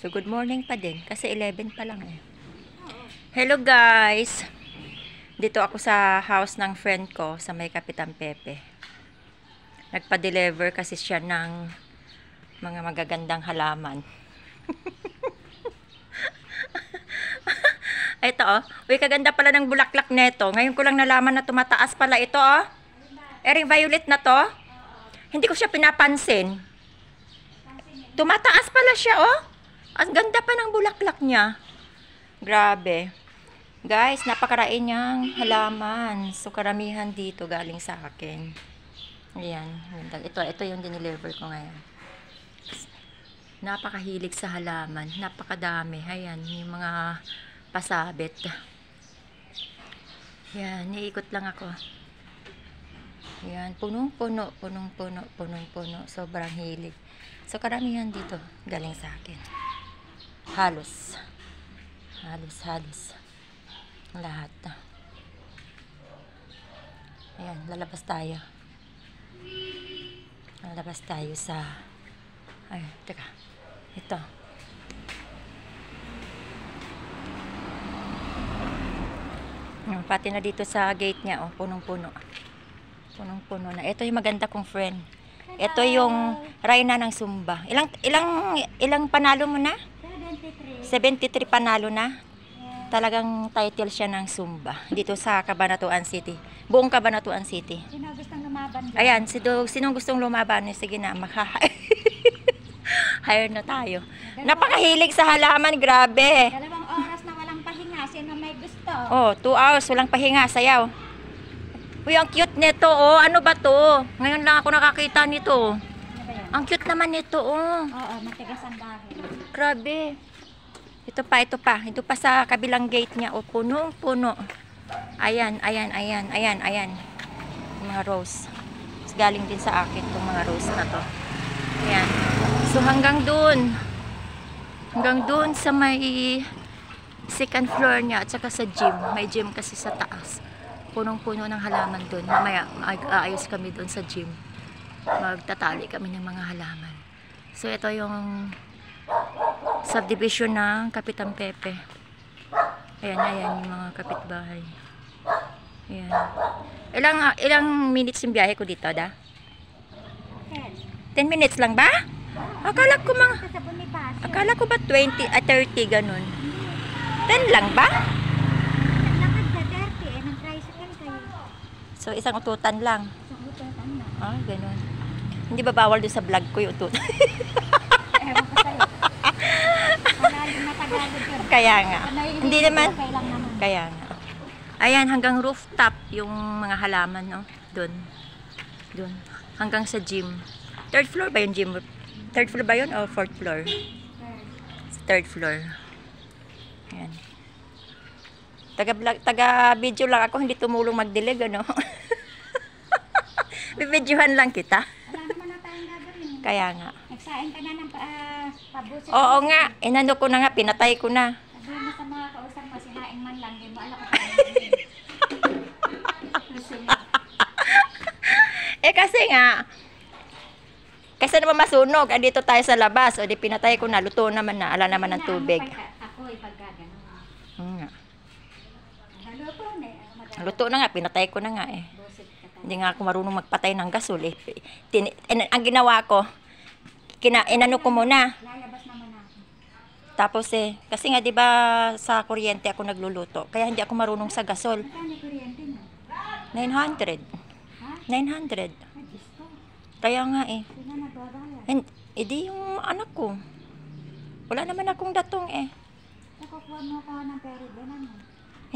So, good morning pa din. Kasi 11 pa lang eh. Hello guys! Dito ako sa house ng friend ko sa may Kapitan Pepe. Nagpa-deliver kasi siya ng mga magagandang halaman. ito oh. Uy, kaganda pala ng bulaklak neto. Ngayon ko lang nalaman na tumataas pala ito oh. Ering violet na to. Hindi ko siya pinapansin. Tumataas pala siya oh. Ang ganda pa ng bulaklak niya. Grabe. Guys, napakarain niyang halaman. So, karamihan dito galing sa akin. Ayan. Ito, ito yung diniliver ko ngayon. Napakahilig sa halaman. Napakadami. Ayan, yung mga pasabit. Ayan, niikot lang ako. Ayan, punong-puno, punong-puno, punong-puno. Sobrang hilig. So, karamihan dito galing sa akin halos halos halos lahat ayan lalabas tayo lalabas tayo sa ay teka ito pati na dito sa gate niya oh punong puno punong puno na ito yung maganda kong friend ito yung Raina ng Sumba. Ilang ilang ilang panalo mo na? 73 panalo na. Talagang title siya ng Sumba dito sa Cabanatuan City. Buong Cabanatuan City. Sino gustong lumaban? Dyan? Ayan, sino, sino gustong lumaban? Eh, sige na, makaha. Hire na tayo. Napakahilig sa halaman, grabe. Dalawang oras na walang pahinga, sino may gusto? Oh, 2 hours walang pahinga, sayaw. Uy, ang cute nito, oh. Ano ba to? Ngayon lang ako nakakita nito. Ano ang cute naman nito, oh. Oo, matigas ang dahil. Grabe. Ito pa, ito pa. Ito pa sa kabilang gate niya. O, punong puno. Ayan, ayan, ayan, ayan, ayan. Mga rose. Mas galing din sa akin itong mga rose na to. Ayan. So, hanggang dun. Hanggang dun sa may second floor niya at saka sa gym. May gym kasi sa taas. Punong-puno ng halaman dun. Mamaya, aayos kami dun sa gym. Magtatali kami ng mga halaman. So, ito yung subdivision ng Kapitan Pepe. Ayan, ayan yung mga kapitbahay. Ayan. Ilang, ah, ilang minutes yung biyahe ko dito, da? 10. 10 minutes lang ba? Akala ko mga... Akala ko ba 20, ah, 30, ganun. 10 lang ba? So, isang ututan lang. Isang ututan lang. Ah, ganun. Hindi ba bawal doon sa vlog ko yung ututan? Kaya nga. Hindi naman. Kaya nga. Ayan, hanggang rooftop yung mga halaman, no? Doon. Doon. Hanggang sa gym. Third floor ba yung gym? Third floor ba yun o fourth floor? Third floor. Ayan. Taga-video taga, taga lang ako, hindi tumulong mag magdilig, ano? Bibidyohan lang kita. Wala naman na tayong gagawin. Kaya nga. Nagsain ka na ng uh, Tabusin Oo nga, inano ko na nga, pinatay ko na. Sabi mo sa mga kausap man lang, di mo alam kung Eh kasi nga, kasi naman masunog, andito tayo sa labas, o di pinatay ko na, luto naman na, ala naman ng tubig. Ako ay pagkagano. Eh, ah, luto na nga, pinatay ko na nga eh. Hindi nga ako marunong magpatay ng gasol eh. Tin, eh, ang ginawa ko, kina, inano ko muna. Tapos eh, kasi nga 'di ba sa kuryente ako nagluluto, kaya hindi ako marunong sa gasol. 900. 900. Kaya nga eh. And, edi eh, yung anak ko. Wala naman akong datong eh. Nakukuha mo ka ng pera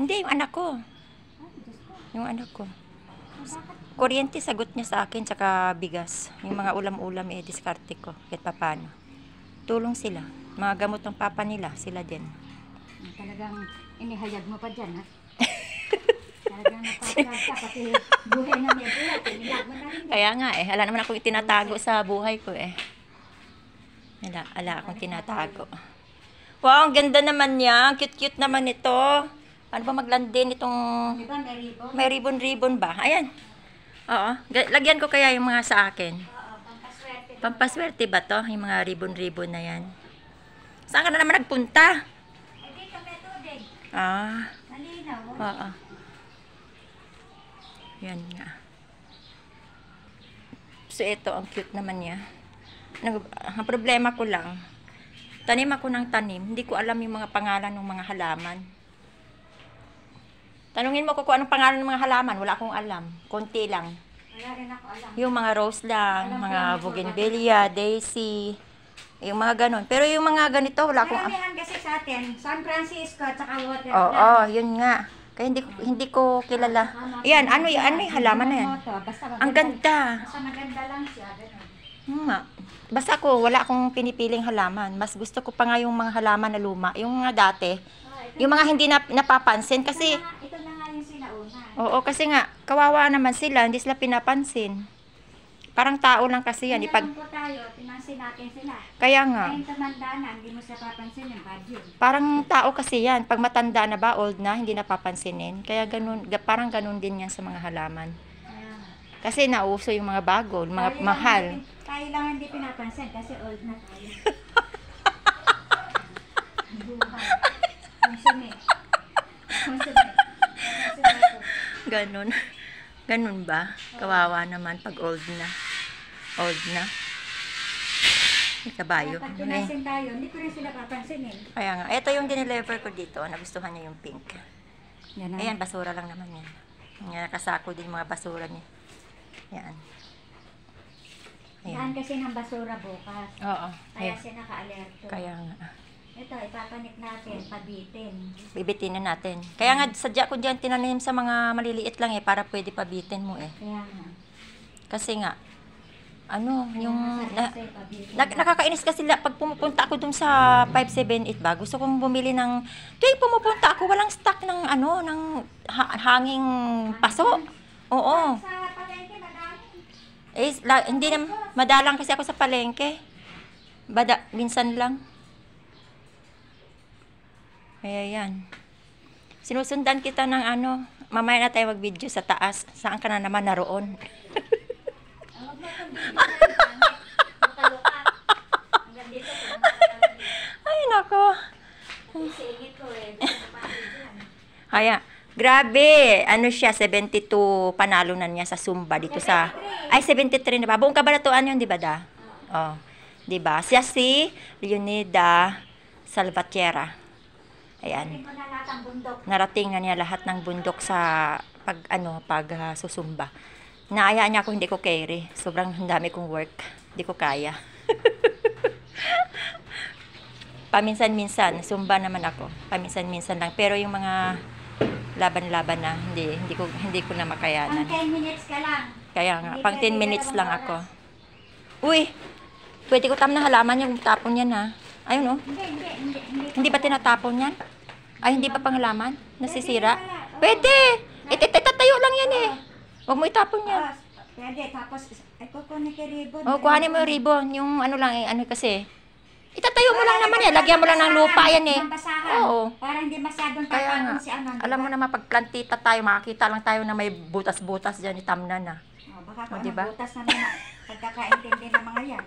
Hindi, yung anak ko. Yung anak ko. Kuryente sagot niya sa akin, tsaka bigas. Yung mga ulam-ulam, eh, diskarte ko. Kahit papano. Tulong sila mga gamot ng papa nila, sila din. Ah, talagang inihayag mo pa dyan, ha? Talagang napakalaga pati eh. buhay ng nebula, eh. inihayag mo na rin. Eh. Kaya nga eh, wala naman akong itinatago sa buhay ko eh. Wala, wala akong tinatago. Wow, ang ganda naman niya. Cute-cute naman ito. Ano ba maglandin itong... Ribbon, may ribbon. ribbon-ribbon ba? Ayan. Oo. Lagyan ko kaya yung mga sa akin. Oo, pampaswerte. Pampaswerte ba to? Yung mga ribbon-ribbon na yan. Saan ka na naman nagpunta? Eh, dito may tubig. Ah. Nalinaw. Oo. Yan nga. So, ito, ang cute naman niya. Nag, ang problema ko lang, tanim ako ng tanim, hindi ko alam yung mga pangalan ng mga halaman. Tanungin mo ko kung anong pangalan ng mga halaman, wala akong alam. Konti lang. Wala rin ako alam. Yung mga rose lang, alam mga bougainvillea, daisy, yung mga ganun. Pero yung mga ganito, wala akong... Maramihan kasi sa atin, San Francisco at saka Waterland. Oo, oh, oh, yun nga. Kaya hindi ko, hindi ko kilala. Ayan, ano, yung, ano yung halaman na yan? Ang ganda. Basta maganda lang siya, ganun. Hmm, Basta ko, wala akong pinipiling halaman. Mas gusto ko pa nga yung mga halaman na luma. Yung mga dati, ah, yung mga hindi na, napapansin kasi... Ito na nga yung sinauna. Oo, kasi nga, kawawa naman sila, hindi sila pinapansin. Parang tao lang kasi yan. Ipag... po tayo, pinansin natin sila. Kaya nga. Ngayon tumanda na, hindi mo siya papansin yung bad yun. Parang tao kasi yan. Pag matanda na ba, old na, hindi napapansinin. Kaya ganun, parang ganun din yan sa mga halaman. kasi nauso yung mga bago, yung mga tayo mahal. Lang, hindi, tayo lang hindi pinapansin kasi old na tayo. Buhay. Konsumi. ba? Kawawa naman pag old na. Old na. May kabayo. Kapag dinasin tayo, hindi ko rin sila papansin eh. Kaya nga. Ito yung dinilever ko dito. Nagustuhan niya yung pink. Yan Ayan, basura lang naman yan. Yan, kasako din mga basura niya. Yan. Ayan. kasi ng basura bukas. Oo. Kaya ayan. siya naka-alerto. Kaya nga. Ito, ipapanik natin, pabitin. Bibitin na natin. Kaya nga, sadya ko dyan tinanim sa mga maliliit lang eh, para pwede pabitin mo eh. Kaya nga. Kasi nga, ano, yung na, na, nakakainis kasi la, pag pumupunta ako dun sa 578 ba, gusto kong bumili ng tuwing pumupunta ako walang stock ng ano, ng ha, hanging paso. Oo. Eh, la, hindi na madalang kasi ako sa palengke. Bada, minsan lang. Kaya yan. Sinusundan kita ng ano, mamaya na tayo mag-video sa taas. Saan ka na naman naroon? Ay, nako. Kaya, grabe. Ano siya, 72 panalo na niya sa Zumba dito sa... Ay, 73 na ba? Buong kabaratuan yun, di ba da? Oh. Di ba? Siya si Leonida Salvatierra. Ayan. Narating na niya lahat ng bundok sa pag ano pag uh, ah, susumba. Naaya niya ako hindi ko carry. Sobrang dami kong work. Hindi ko kaya. Paminsan-minsan, sumba naman ako. Paminsan-minsan lang. Pero yung mga laban-laban na, hindi, hindi ko, hindi ko na makayanan. Pang 10 minutes ka lang. Kaya nga, pang 10 minutes lang ako. Uy! Pwede ko tam na halaman yung tapon yan ha. Ayun oh. Hindi, hindi, hindi. Hindi ba tinatapon yan? Ay, hindi pa panghalaman? Nasisira? Pwede! Ititatayo eh, lang yan eh. Huwag mo itapon yan. Ah, pwede, tapos, ay, eh, kukunin kay ribbon. Oh, kuhanin mo yung ribbon. Yung ano lang, eh, ano kasi. Itatayo mo lang naman eh. Lagyan mo lang ng lupa yan eh. hindi Oo. Para hindi masyadong Kaya nga. si ano. Alam mo naman, pag tayo, makakita lang tayo na may butas-butas dyan, itamna na. Ah. Oh, baka oh, kung oh, diba? anong butas na mga pagkakaintindi ng mga yan.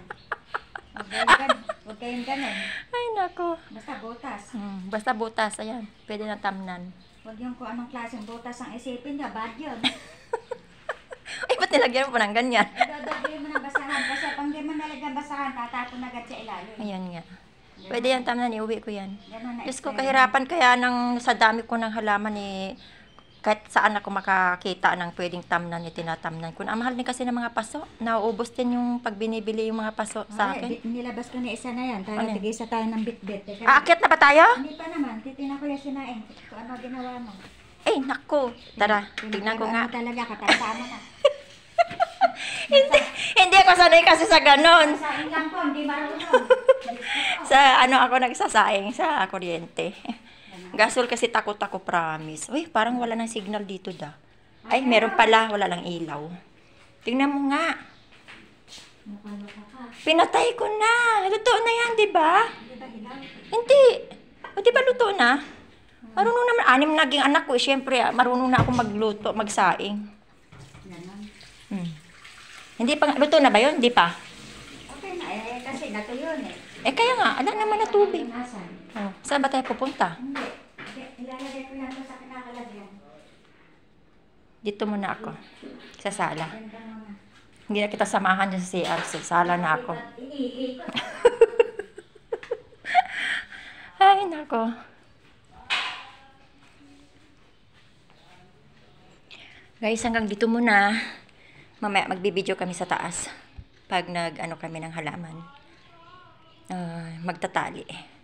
Huwag kayong ganun. Huwag kayong ganun. Ay, nako. Basta butas. Hmm, basta butas, ayan. Pwede na tamnan. Huwag yung kung anong klaseng butas ang isipin niya. Bad yun. Ay, ba't nilagyan mo ng ganyan? Dadagyan mo ng basahan. Basa, pang di mo nalagyan basahan, tatapon agad sa ilalim. Ayan nga. Pwede yan, tama na, niuwi ko yan. Ganun Diyos ko, kahirapan kaya ng, sa dami ko ng halaman ni eh, kahit saan ako makakita ng pwedeng tamnan ni eh, tinatamnan ko. Ang mahal din kasi ng mga paso. Nauubos din yung pagbinibili binibili yung mga paso Ay, sa akin. Nilabas ko na isa na yan. Tara, ano? tigay sa tayo ng bitbit. Aakyat ah, na ba tayo? Hindi pa naman. Titina ko yung sinain. Kung ano ginawa mo. Eh, nako. Tara, tingnan ko nga. talaga, katanda na. hindi, hindi ako sanay kasi sa ganon. Saing lang po, hindi marunong. sa ano ako nagsasaing sa kuryente. Gasol kasi takot ako promise. Uy, parang wala nang signal dito da. Ay, meron pala, wala lang ilaw. Tingnan mo nga. Pinatay ko na. Luto na yan, di ba? Hindi. O, di ba luto na? Marunong naman. Anim naging anak ko. Eh, Siyempre, ah, marunong na ako magluto, magsaing. Ganun. Hmm. Hindi pa, luto na ba yun? Hindi pa. Okay na eh, kasi nato yun eh. Eh kaya nga, ala naman na tubig. Oh, saan ba tayo pupunta? Hindi. Ilalagay ko lang sa kinakalagyan. Dito muna ako. Sa sala. Hindi na kita samahan dyan sa CRC. Sala na ako. Ay, nako. Guys, hanggang dito muna. Mamaya magbibideo kami sa taas. Pag nag-ano kami ng halaman. Uh, magtatali.